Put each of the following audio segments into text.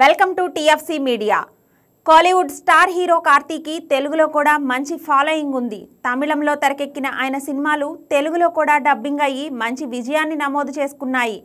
welcome to TFC media Kollywood star hero కార్తీకి తెలుగులో కూడా మంచి ఫాలోయింగ్ ఉంది తమిళంలో తెరకెక్కిన ఆయన సినిమాలు తెలుగులో కూడా డబ్బింగ్ అయ్యి మంచి విజయాన్ని నమోదు చేసుకున్నాయి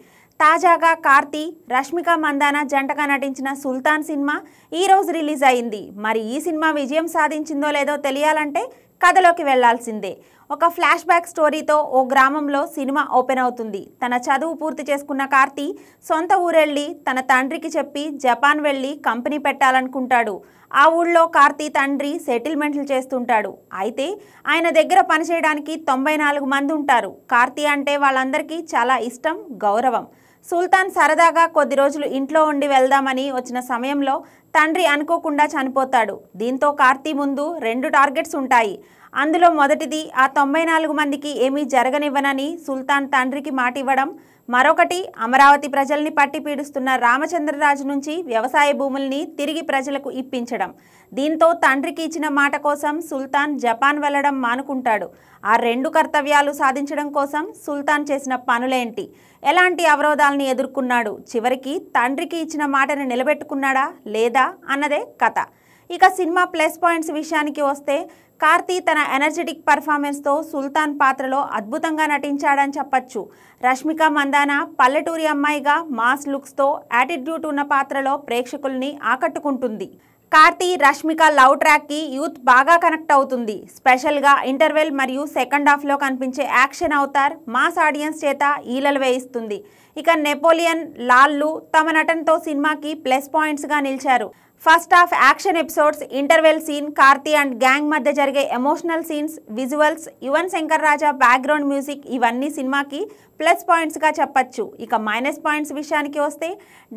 తాజాగా కార్తీ రష్మిక మందాన జంటగా నటించిన సుల్తాన్ సినిమా ఈరోజు రిలీజ్ అయింది మరి ఈ సినిమా విజయం సాధించిందో లేదో తెలియాలంటే కథలోకి వెళ్లాల్సిందే ఒక ఫ్లాష్ బ్యాక్ స్టోరీతో ఓ గ్రామంలో సినిమా ఓపెన్ అవుతుంది తన చదువు పూర్తి చేసుకున్న కార్తీ సొంత ఊరెళ్ళి తన తండ్రికి చెప్పి జపాన్ వెళ్ళి కంపెనీ పెట్టాలనుకుంటాడు ఆ ఊళ్ళో కార్తీ తండ్రి సెటిల్మెంట్లు చేస్తుంటాడు అయితే ఆయన దగ్గర పనిచేయడానికి తొంభై నాలుగు మంది ఉంటారు కార్తీ అంటే వాళ్ళందరికీ చాలా ఇష్టం గౌరవం సుల్తాన్ సరదాగా కొద్ది రోజులు ఇంట్లో ఉండి వెళ్దామని వచ్చిన సమయంలో తండ్రి అనుకోకుండా చనిపోతాడు దీంతో కార్తీ ముందు రెండు టార్గెట్స్ ఉంటాయి అందులో మొదటిది ఆ తొంభై నాలుగు మందికి ఏమీ జరగనివ్వనని సుల్తాన్ తండ్రికి మాట ఇవ్వడం మరొకటి అమరావతి ప్రజల్ని పట్టి పీడుస్తున్న రామచంద్రరాజు నుంచి వ్యవసాయ భూముల్ని తిరిగి ప్రజలకు ఇప్పించడం దీంతో తండ్రికి ఇచ్చిన మాట కోసం సుల్తాన్ జపాన్ వెళ్లడం మానుకుంటాడు ఆ రెండు కర్తవ్యాలు సాధించడం కోసం సుల్తాన్ చేసిన పనులేంటి ఎలాంటి అవరోధాలని ఎదుర్కొన్నాడు చివరికి తండ్రికి ఇచ్చిన మాటను నిలబెట్టుకున్నాడా లేదా అవుతుందా అన్నదే కథ ఇక సినిమా ప్లస్ పాయింట్స్ విషయానికి వస్తే కార్తీ తన ఎనర్జెటిక్ పర్ఫార్మెన్స్తో సుల్తాన్ పాత్రలో అద్భుతంగా నటించాడని చెప్పొచ్చు రష్మిక మందానా పల్లెటూరి అమ్మాయిగా మాస్ లుక్స్తో యాటిట్యూడ్ ఉన్న పాత్రలో ప్రేక్షకుల్ని ఆకట్టుకుంటుంది కార్తీ రష్మిక లవ్ ట్రాక్కి యూత్ బాగా కనెక్ట్ అవుతుంది స్పెషల్గా ఇంటర్వెల్ మరియు సెకండ్ హాఫ్లో కనిపించే యాక్షన్ అవతార్ మాస్ ఆడియన్స్ చేత ఈలలు వేయిస్తుంది ఇక నెపోలియన్ లాల్లు తమ నటనతో సినిమాకి ప్లస్ పాయింట్స్గా నిలిచారు first half action episodes interval scene Karthi and gang మధ్య జరిగే emotional scenes visuals Yuvan Shankar Raja background music ఇవన్నీ సినిమాకి ప్లస్ పాయింట్స్గా చెప్పచ్చు ఇక మైనస్ పాయింట్స్ విషయానికి వస్తే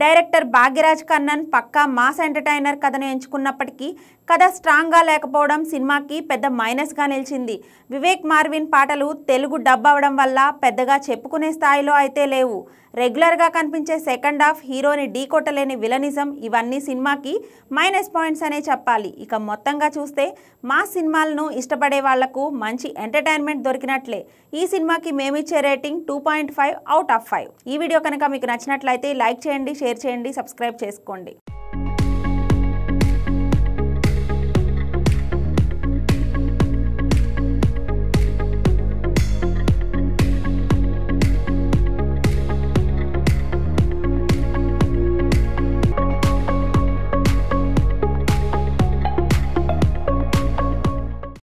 డైరెక్టర్ భాగ్యరాజ్ కన్నన్ పక్కా మాస్ ఎంటర్టైనర్ కథను ఎంచుకున్నప్పటికీ కథ స్ట్రాంగ్గా లేకపోవడం సినిమాకి పెద్ద మైనస్గా నిలిచింది వివేక్ మార్విన్ పాటలు తెలుగు డబ్ అవ్వడం వల్ల పెద్దగా చెప్పుకునే స్థాయిలో అయితే లేవు రెగ్యులర్గా కనిపించే సెకండ్ హాఫ్ హీరోని డీ కొట్టలేని విలనిజం ఇవన్నీ సినిమాకి మైనస్ పాయింట్స్ అనే చెప్పాలి ఇక మొత్తంగా చూస్తే మా సినిమాలను ఇష్టపడే వాళ్లకు మంచి ఎంటర్టైన్మెంట్ దొరికినట్లే ఈ సినిమాకి మేమిచ్చే rating two point five out of five ఈ వీడియో కనుక మీకు నచ్చినట్లయితే లైక్ చేయండి షేర్ చేయండి సబ్స్క్రైబ్ చేసుకోండి